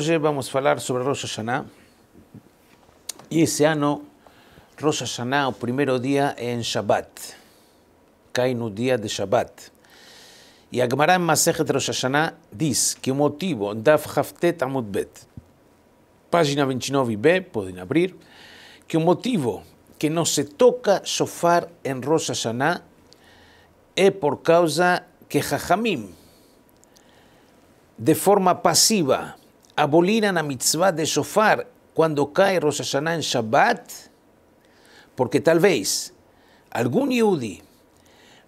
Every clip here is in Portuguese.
Hoy vamos a hablar sobre Rosh Hashanah. y ese año Rosh Hashanah, el primer día es em Shabbat. Cai no día de Shabbat. y a Gemara Rosh Hashanah dice que el motivo, Daf Amud Bet, página 29b, pueden abrir, que el motivo que no se toca sofar en Rosh Hashanah es por causa que Jajamim, de forma pasiva aboliram a mitzvah de shofar quando cai Rosh Hashanah em Shabbat? Porque talvez algum Yudi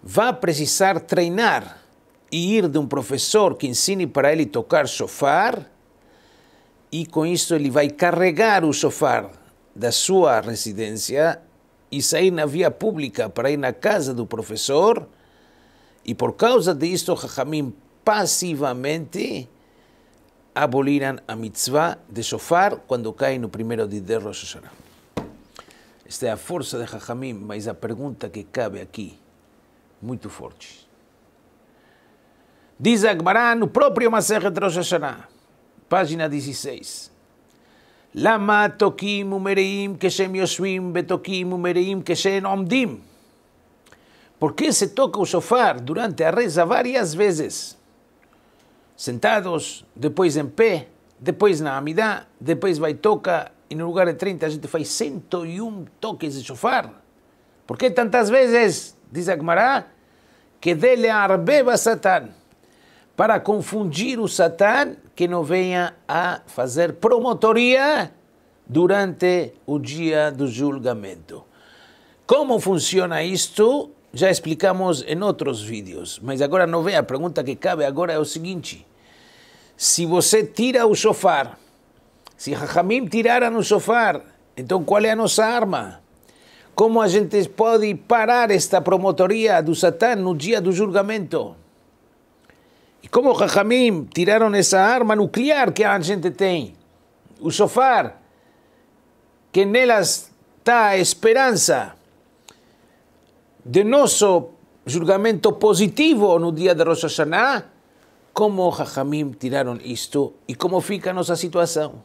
vá precisar treinar e ir de um professor que ensine para ele tocar shofar, e com isso ele vai carregar o shofar da sua residência e sair na via pública para ir na casa do professor, e por causa disso, Rahamim passivamente aboliram a mitzvah de sofar quando cai no primeiro dia de Rosh Hashanah. Esta é a força de Jajamim, mas a pergunta que cabe aqui, muito forte. Diz Agmará no próprio Maseret Rosh Hashanah, página 16. Lama tokim umereim keshem yoshvim betokim umereim keshem omdim. Por que se toca o shofar durante a reza várias vezes? sentados, depois em pé, depois na amidá, depois vai toca e no lugar de 30 a gente faz 101 toques de chofar. Por que tantas vezes, diz Agmará, que dele arbeba Satan, para confundir o Satan que não venha a fazer promotoria durante o dia do julgamento. Como funciona isto? Já explicamos em outros vídeos, mas agora não vem. A pergunta que cabe agora é o seguinte: se você tira o sofá, se Rahamim tiraram o sofá, então qual é a nossa arma? Como a gente pode parar esta promotoria do Satã no dia do julgamento? E como Rahamim tiraram essa arma nuclear que a gente tem, o sofá, que nelas está a esperança de nosso julgamento positivo no dia de Rosh Hashanah, como Jajamim tiraram isto e como fica a nossa situação?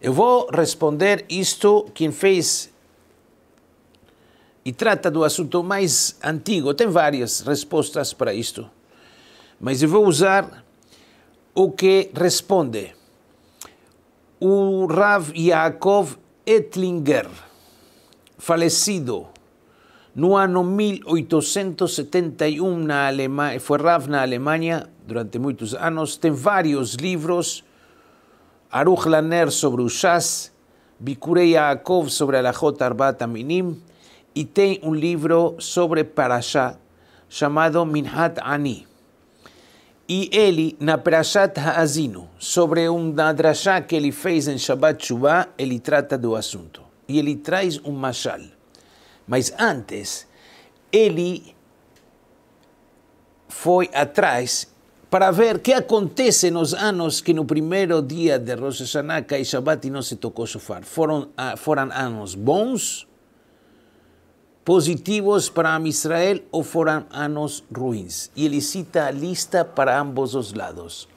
Eu vou responder isto quem fez e trata do assunto mais antigo. Tem várias respostas para isto, mas eu vou usar o que responde o Rav Yaakov Etlinger, falecido No ano 1871 na Alema fue na durante muchos años, tiene varios libros. Aruch Laner sobre Ushas, Shas, Bikurei Yaakov sobre Alajot Arbat Aminim y tiene un libro sobre Parashá llamado Minhat Ani. y ele, na Parashat sobre un drashá que ele fez en Shabbat Shuvah, ele trata do asunto. Y él trae un mashal. Mas antes, ele foi atrás para ver o que acontece nos anos que no primeiro dia de Rosh Hashanah, e Shabbat, não se tocou shofar. Foram, ah, foram anos bons, positivos para Israel ou foram anos ruins. E ele cita a lista para ambos os lados.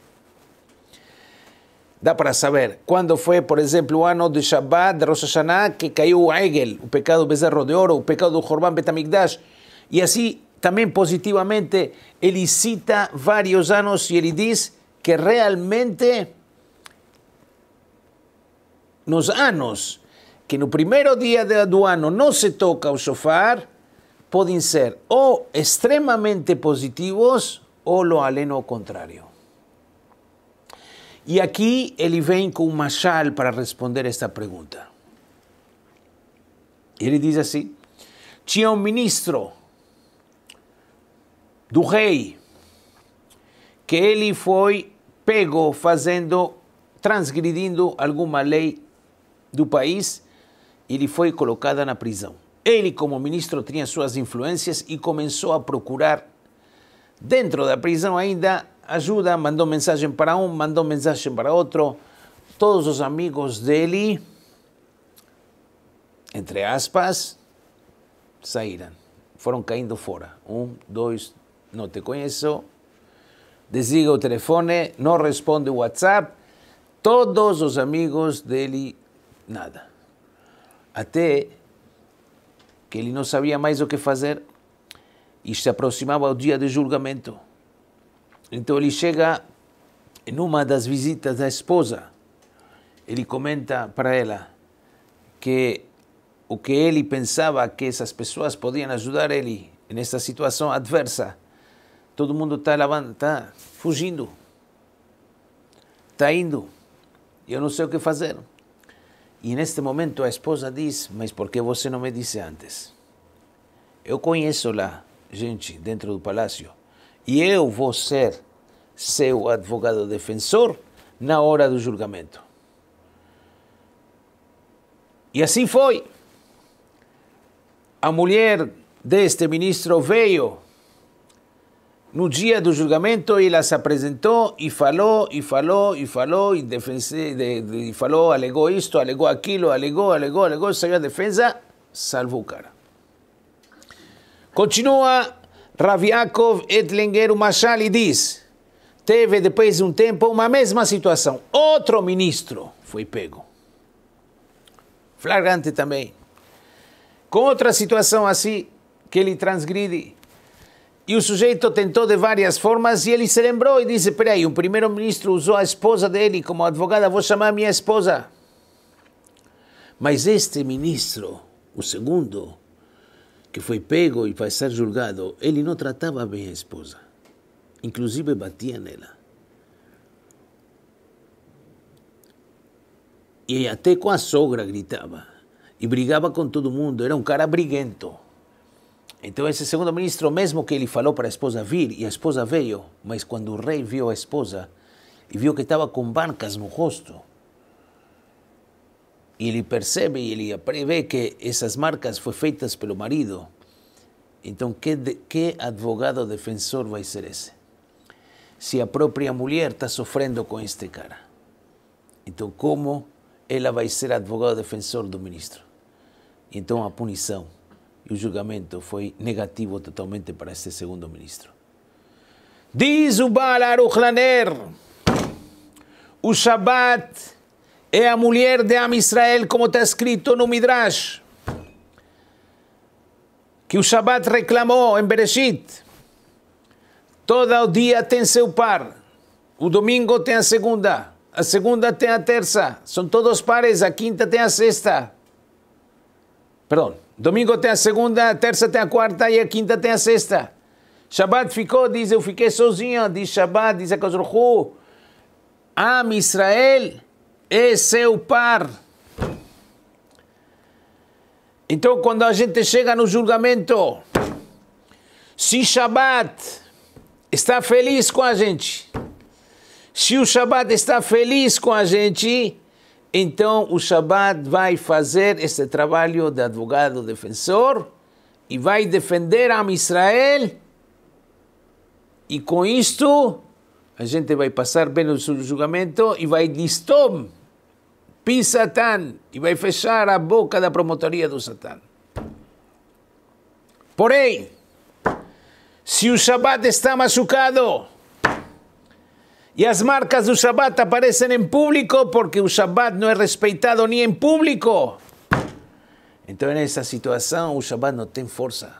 da para saber cuándo fue, por ejemplo, el año de Shabbat, de Rosh Hashanah, que cayó Egel, el pecado de becerro de oro, el pecado de Jorban Betamigdash. Y así también positivamente, él cita varios años y él dice que realmente los años que en el primer día de aduano no se toca un sofar, pueden ser o extremadamente positivos o lo aleno contrario. E aqui ele vem com um machal para responder esta pergunta. Ele diz assim: tinha um ministro do rei que ele foi pego fazendo, transgredindo alguma lei do país, ele foi colocado na prisão. Ele, como ministro, tinha suas influências e começou a procurar, dentro da prisão ainda, ajuda, mandou mensagem para um, mandou mensagem para outro. Todos os amigos dele, entre aspas, saíram, foram caindo fora. Um, dois, não te conheço. Desliga o telefone, não responde o WhatsApp. Todos os amigos dele, nada. Até que ele não sabia mais o que fazer e se aproximava o dia de julgamento. Então ele chega em uma das visitas da esposa, ele comenta para ela que o que ele pensava que essas pessoas podiam ajudar ele nessa situação adversa, todo mundo está tá fugindo, está indo, eu não sei o que fazer. E neste momento a esposa diz: Mas por que você não me disse antes? Eu conheço lá gente dentro do palácio e eu vou ser seu advogado defensor na hora do julgamento. E assim foi. A mulher deste ministro veio no dia do julgamento, ela se apresentou e falou, e falou, e falou, e, defense, de, de, e falou, alegou isto, alegou aquilo, alegou, alegou, alegou, saiu a defesa, salvou o cara. Continua Raviakov Yaakov Etlinger, Machali, diz, teve depois de um tempo uma mesma situação. Outro ministro foi pego. Flagrante também. Com outra situação assim, que ele transgride. E o sujeito tentou de várias formas e ele se lembrou e disse: Peraí, o primeiro-ministro usou a esposa dele como advogada, vou chamar minha esposa. Mas este ministro, o segundo, que foi pego e vai ser julgado, ele não tratava bem a esposa. Inclusive batia nela. E até com a sogra gritava. E brigava com todo mundo. Era um cara briguento. Então, esse segundo ministro, mesmo que ele falou para a esposa vir, e a esposa veio, mas quando o rei viu a esposa e viu que estava com bancas no rosto, e ele percebe e ele prevê que essas marcas foram feitas pelo marido. Então, que, que advogado defensor vai ser esse? Se a própria mulher está sofrendo com este cara. Então, como ela vai ser advogado defensor do ministro? Então, a punição e o julgamento foi negativo totalmente para este segundo ministro. Diz o Bala Aruhlaner, o Shabat é a mulher de Am Israel, como está escrito no Midrash, que o Shabat reclamou em Bereshit. Todo o dia tem seu par, o domingo tem a segunda, a segunda tem a terça, são todos pares, a quinta tem a sexta. Perdão, domingo tem a segunda, a terça tem a quarta e a quinta tem a sexta. Shabat ficou, diz, eu fiquei sozinho, diz Shabat, diz a Hu, Am Israel é seu par. Então, quando a gente chega no julgamento, se Shabat está feliz com a gente, se o Shabat está feliz com a gente, então o Shabat vai fazer esse trabalho de advogado defensor e vai defender a Israel. E com isto, a gente vai passar bem no julgamento e vai distorcer. Pin Satan e vai fechar a boca da promotoria do Satan. Porém, se o Shabat está machucado e as marcas do Shabat aparecem em público porque o Shabat não é respeitado nem em público, então nessa situação o Shabat não tem força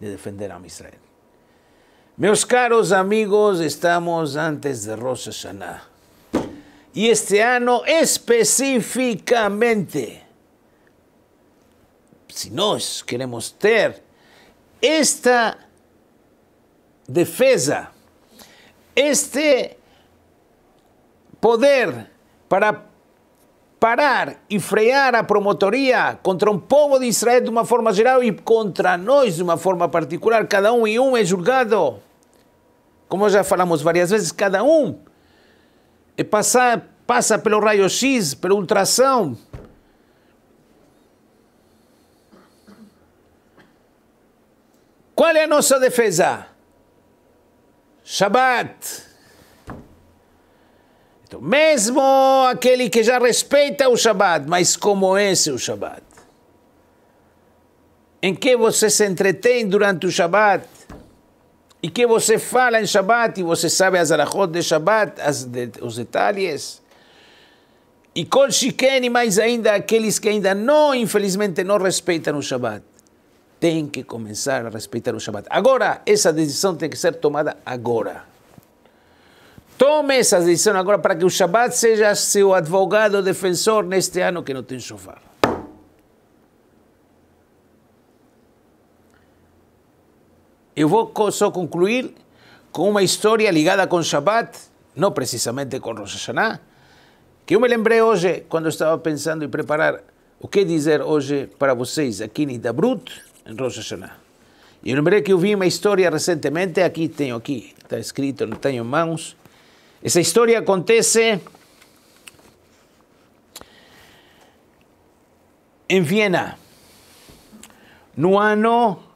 de defender a Israel. Meus caros amigos, estamos antes de Rosh Hashanah. y este año específicamente. Si nosotros queremos ter esta defensa, este poder para parar y frear a promotoría contra un pueblo de Israel de una forma general y contra nosotros de una forma particular, cada uno y uno es juzgado. Como ya hablamos varias veces, cada uno, e passa, passa pelo raio-x, pelo ultração. Qual é a nossa defesa? Shabat. Então, mesmo aquele que já respeita o Shabat, mas como esse é o Shabat? Em que você se entretém durante o Shabat? e que você fala em Shabat, e você sabe as alahot de Shabat, as, de, os detalhes. E Kol e mais ainda aqueles que ainda não, infelizmente, não respeitam o Shabat. Tem que começar a respeitar o Shabat. Agora, essa decisão tem que ser tomada agora. Tome essa decisão agora para que o Shabat seja seu advogado defensor neste ano que não tem shofar. Eu vou só concluir con una historia ligada com Shabbat, no precisamente con Rosh Hashanah, que yo me lembrei hoy cuando estaba pensando en preparar o que dizer hoy para vocês aquí em Idabrut, en Rosh Hashanah. E me lembrei que vi una historia recentemente, aquí tengo, aquí está escrito, no tengo manos. mãos. Essa história acontece en Viena, no ano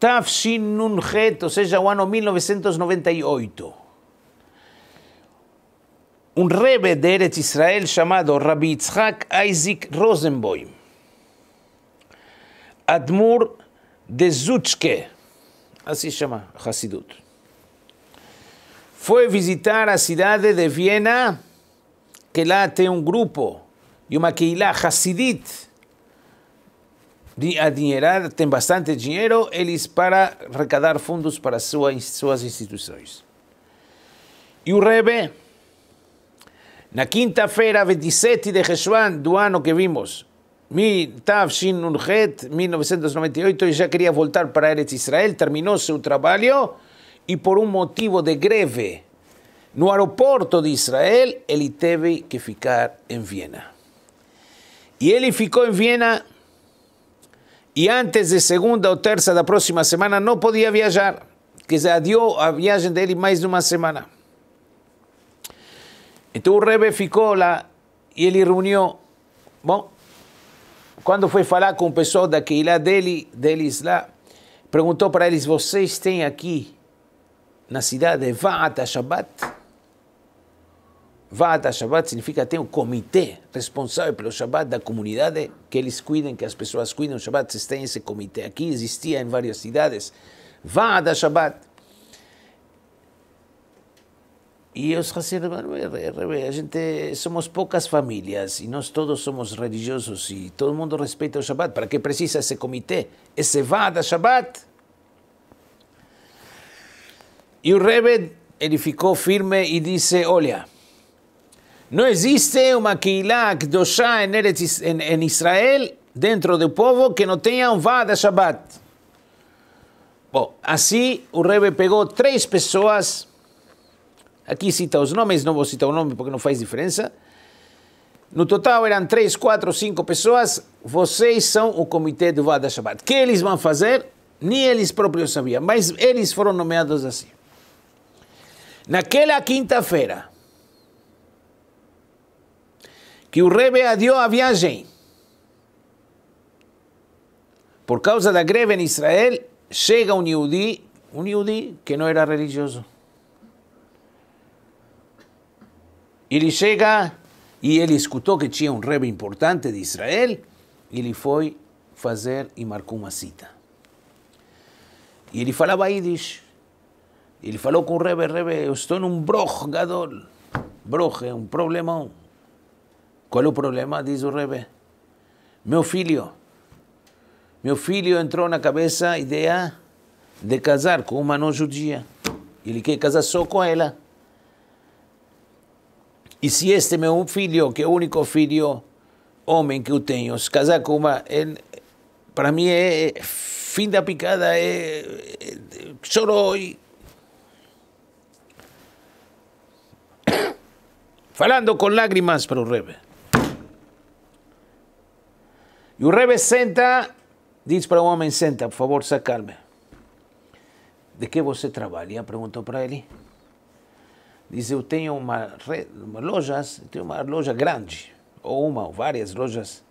Tafshin Nunjet, o sea, el 1998. Un rebe de Eretz Israel llamado Rabbi Yitzhak Isaac Rosenboim, Admur de Zuchke, así se llama Hasidut, fue visitar a ciudad de Viena que late un grupo, y Yumakeila Hasidit, adinerar, tiene bastante dinero para arrecadar fondos para sus instituciones. Y el rebe, en na quinta-feira, 27 de Jesuán, do año que vimos, mi Shin Nunhet, 1998, ya quería voltar para Eretz Israel, terminó su trabajo y por un motivo de greve no aeroporto de Israel, él teve que ficar en Viena. Y él ficou en Viena e antes de segunda ou terça da próxima semana não podia viajar. que dizer, adiou a viagem dele mais de uma semana. Então o Rebbe ficou lá e ele reuniu. Bom, quando foi falar com o pessoal da Keilah dele, deles lá, perguntou para eles: vocês têm aqui na cidade vata Shabbat? Vada Shabbat significa ter um comitê responsável pelo Shabbat da comunidade, que eles cuidem, que as pessoas cuidem do Shabbat. Vocês têm esse comitê aqui, existia em várias cidades. Vada Shabbat. E os Hassidim, é, é, é, a gente somos poucas famílias e nós todos somos religiosos e todo mundo respeita o Shabbat. Para que precisa esse comitê? Esse Vada Shabbat? E o Rebbe, ele ficou firme e disse, olha... Não existe uma Keilah Kedoshá em, Eretz, em, em Israel, dentro do povo, que não tenha um Vada Shabbat. Bom, assim o Rebbe pegou três pessoas, aqui cita os nomes, não vou citar o nome porque não faz diferença. No total eram três, quatro, cinco pessoas. Vocês são o comitê do Vada Shabbat. O que eles vão fazer? Nem eles próprios sabiam, mas eles foram nomeados assim. Naquela quinta-feira, que el rebe adió a viaje. Por causa de la greve en Israel, llega un yudí, un yudí que no era religioso. Y llega y él escuchó que tenía un rebe importante de Israel y le fue a hacer y marcó una cita. Y él falaba yiddish. Y él faló con un rebe, rebe, estoy en un broj gadol. Broje, eh, un problema, es o problema? Diz o Rebbe. Meu filho. Meu filho entrou na cabeça a ideia de casar com uma no judia. Ele quer casar só com ela. E se este meu filho, que é o único filho homem que eu tenho, se casar com uma. para mim é fim da picada, é, é, Falando com lágrimas para o Rebbe. E o Rebbe senta, diz para o homem: senta, por favor, se acalme. De que você trabalha? perguntou para ele. Diz: Eu tenho uma, uma loja, tenho uma loja grande, ou uma, ou várias lojas,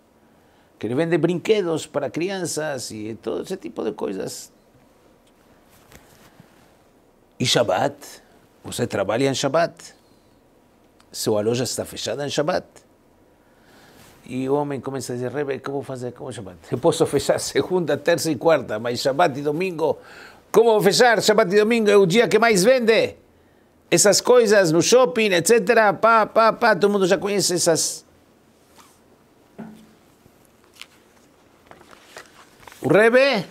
que ele vende brinquedos para crianças e todo esse tipo de coisas. E Shabbat? Você trabalha em Shabbat? Sua loja está fechada em Shabbat? E o homem começa a dizer, Rebe, que vou fazer como Shabbat? Eu posso fechar segunda, terça e quarta, mas Shabbat e domingo, como vou fechar? Shabbat e domingo é o dia que mais vende. Essas coisas no shopping, etc. Pá, pá, pá, todo mundo já conhece essas. O Rebe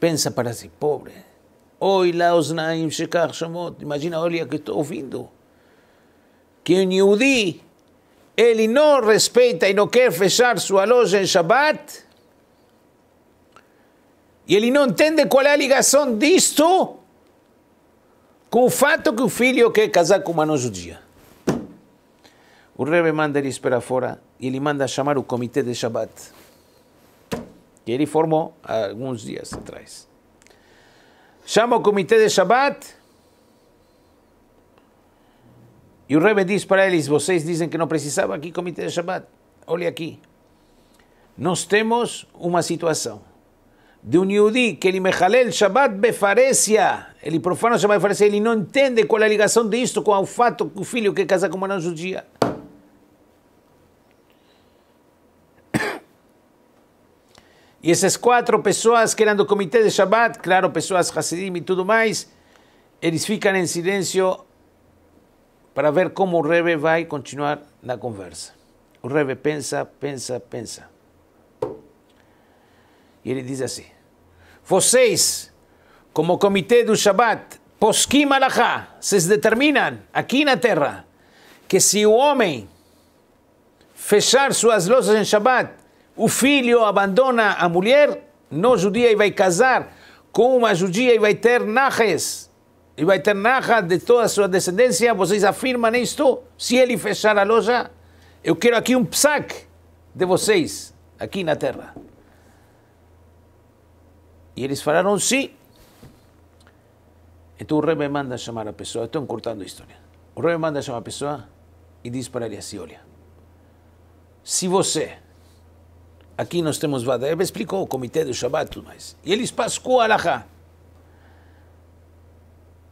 pensa para si, pobre. Oi lá os naim shekar shamot. Imagina, olha que estou ouvindo que um Yehudi, ele não respeita e não quer fechar sua loja em Shabat, e ele não entende qual é a ligação disto com o fato que o filho quer casar com uma não judia. O Rebbe manda ele esperar fora e ele manda chamar o comitê de Shabbat, que ele formou há alguns dias atrás. Chama o comitê de Shabbat E o Rebbe diz para eles: vocês dizem que não precisava aqui comitê de Shabbat. Olha aqui. Nós temos uma situação de um Yudi que ele mechalel Shabbat befaresia. Ele profana o Shabbat befaresia. Ele não entende qual é a ligação disto com o fato que o filho quer casar com uma não judia. E essas quatro pessoas que eram do comitê de Shabbat, claro, pessoas Hasidim e tudo mais, eles ficam em silêncio para ver como o Rebe vai continuar na conversa. O Rebe pensa, pensa, pensa. E ele diz assim: Vocês, como comitê do Shabat, poskim alahá, vocês determinam aqui na terra que se o homem fechar suas lojas em Shabat, o filho abandona a mulher, não judia e vai casar com uma judia e vai ter najes, e vai ter narra de toda a sua descendência. Vocês afirmam isto? Se ele fechar a loja, eu quero aqui um psac de vocês, aqui na terra. E eles falaram sim. Então o Rebbe manda chamar a pessoa. Estou encurtando a história. O Rebbe manda chamar a pessoa e diz para ele assim: Olha, se você. Aqui nós temos Vada. Ele explicou o comitê do Shabbat e tudo mais. E eles pascou a Alahá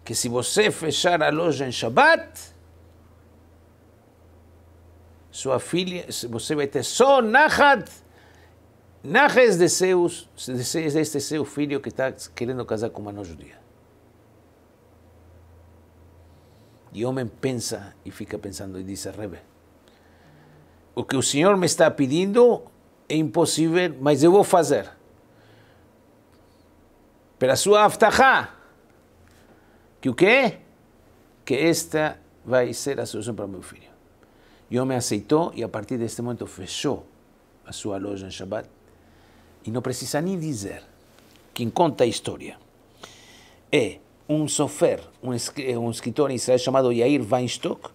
que se você fechar a loja em Shabat, sua filha, você vai ter só Nahad, Nahes de, seus, de este seu filho que está querendo casar com uma não judia. E o homem pensa e fica pensando e diz a Rebe, o que o Senhor me está pedindo é impossível, mas eu vou fazer. Pela sua aftahá, que o quê? Que esta vai ser a solução para o meu filho. E o homem aceitou e a partir deste momento fechou a sua loja em Shabbat. E não precisa nem dizer quem conta a história. É um sofer, um, escritor em Israel chamado Yair Weinstock,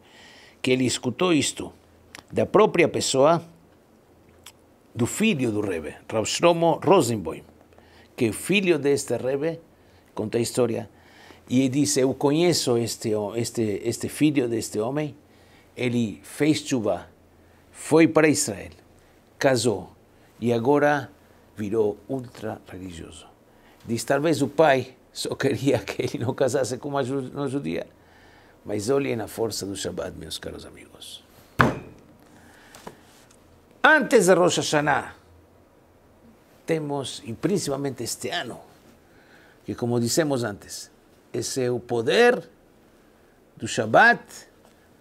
que ele escutou isto da própria pessoa do filho do Rebbe, Rav Shlomo que é filho deste Rebbe, conta a história Y dice, Eu conozco este, este, este filho deste homem. Él fez chuva, fue para Israel, casou y e agora virou ultra religioso. tal vez o pai só quería que él no casase com uma judía. Mas en la fuerza do Shabbat, mis caros amigos. Antes de Rosh Hashanah, tenemos y e principalmente este ano, que como dissemos antes, Esse é o poder do Shabat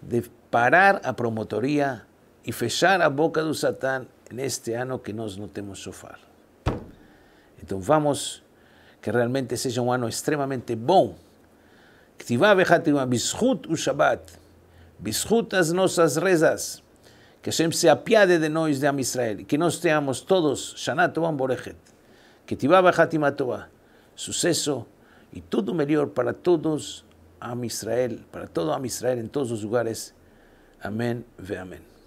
de parar a promotoria e fechar a boca do Satã neste ano que nós não temos sofá. Então vamos que realmente seja um ano extremamente bom. Ktivá vechatrimá, bishut o Shabat, bishut as nossas rezas, que Hashem se apiade de nós de Am Israel, que nós tenhamos todos Shana Tovam Borechet, Ktivá vechatrimá Tová, sucesso, y todo mejor para todos a Israel, para todo a Israel en todos los lugares. Amén, ve amén.